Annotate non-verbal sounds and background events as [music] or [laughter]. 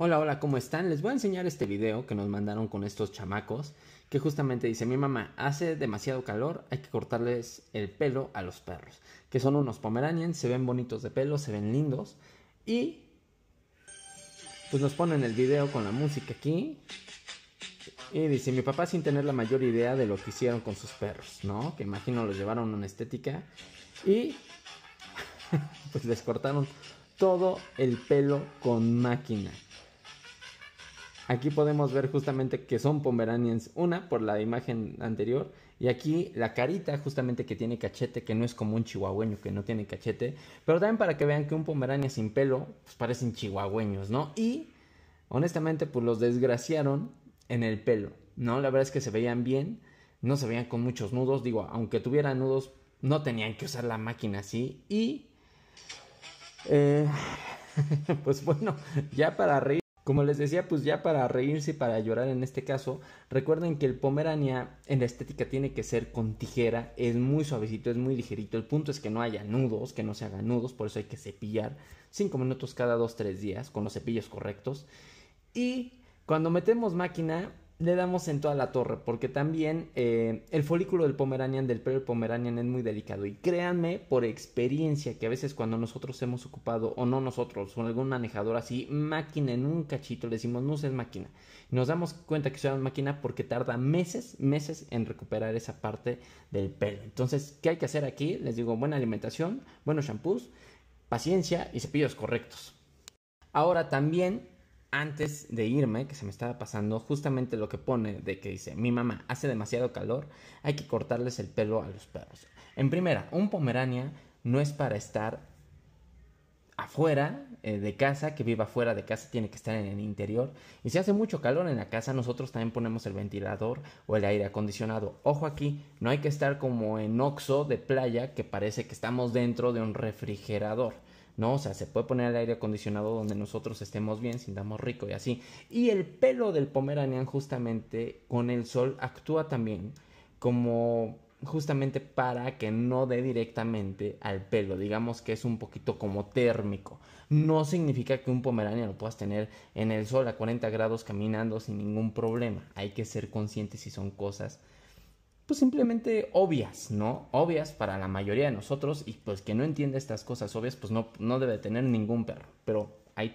Hola, hola, ¿cómo están? Les voy a enseñar este video que nos mandaron con estos chamacos que justamente dice, mi mamá, hace demasiado calor, hay que cortarles el pelo a los perros, que son unos pomeranian se ven bonitos de pelo, se ven lindos y pues nos ponen el video con la música aquí y dice, mi papá sin tener la mayor idea de lo que hicieron con sus perros, ¿no? Que imagino los llevaron a una estética y [laughs] pues les cortaron todo el pelo con máquina. Aquí podemos ver justamente que son Pomeranians una por la imagen anterior. Y aquí la carita justamente que tiene cachete, que no es como un chihuahueño que no tiene cachete. Pero también para que vean que un Pomerania sin pelo, pues parecen chihuahueños, ¿no? Y honestamente pues los desgraciaron en el pelo, ¿no? La verdad es que se veían bien, no se veían con muchos nudos. Digo, aunque tuvieran nudos, no tenían que usar la máquina así. Y... Eh, [laughs] pues bueno, ya para reír. Como les decía, pues ya para reírse y para llorar en este caso, recuerden que el Pomerania en la estética tiene que ser con tijera, es muy suavecito, es muy ligerito. El punto es que no haya nudos, que no se hagan nudos, por eso hay que cepillar 5 minutos cada 2-3 días con los cepillos correctos. Y cuando metemos máquina, le damos en toda la torre, porque también eh, el folículo del Pomeranian, del del Pomeranian, es muy delicado. Y créanme por experiencia que a veces cuando nosotros hemos ocupado, o no nosotros, o algún manejador así, máquina en un cachito, le decimos no es máquina. Nos damos cuenta que una máquina porque tarda meses, meses en recuperar esa parte del pelo. Entonces, ¿qué hay que hacer aquí? Les digo, buena alimentación, buenos shampoos, paciencia y cepillos correctos. Ahora también antes de irme, que se me estaba pasando justamente lo que pone de que dice, mi mamá hace demasiado calor, hay que cortarles el pelo a los perros. En primera, un pomerania no es para estar afuera eh, de casa, que viva afuera de casa tiene que estar en el interior. Y si hace mucho calor en la casa, nosotros también ponemos el ventilador o el aire acondicionado. Ojo aquí, no hay que estar como en Oxo de playa, que parece que estamos dentro de un refrigerador. ¿no? O sea, se puede poner el aire acondicionado donde nosotros estemos bien, sintamos rico y así. Y el pelo del pomeranian justamente con el sol actúa también como justamente para que no dé directamente al pelo, digamos que es un poquito como térmico. No significa que un pomeranian lo puedas tener en el sol a 40 grados caminando sin ningún problema. Hay que ser conscientes si son cosas pues simplemente obvias, ¿no? Obvias para la mayoría de nosotros y pues que no entiende estas cosas obvias, pues no, no debe tener ningún perro. Pero ahí también...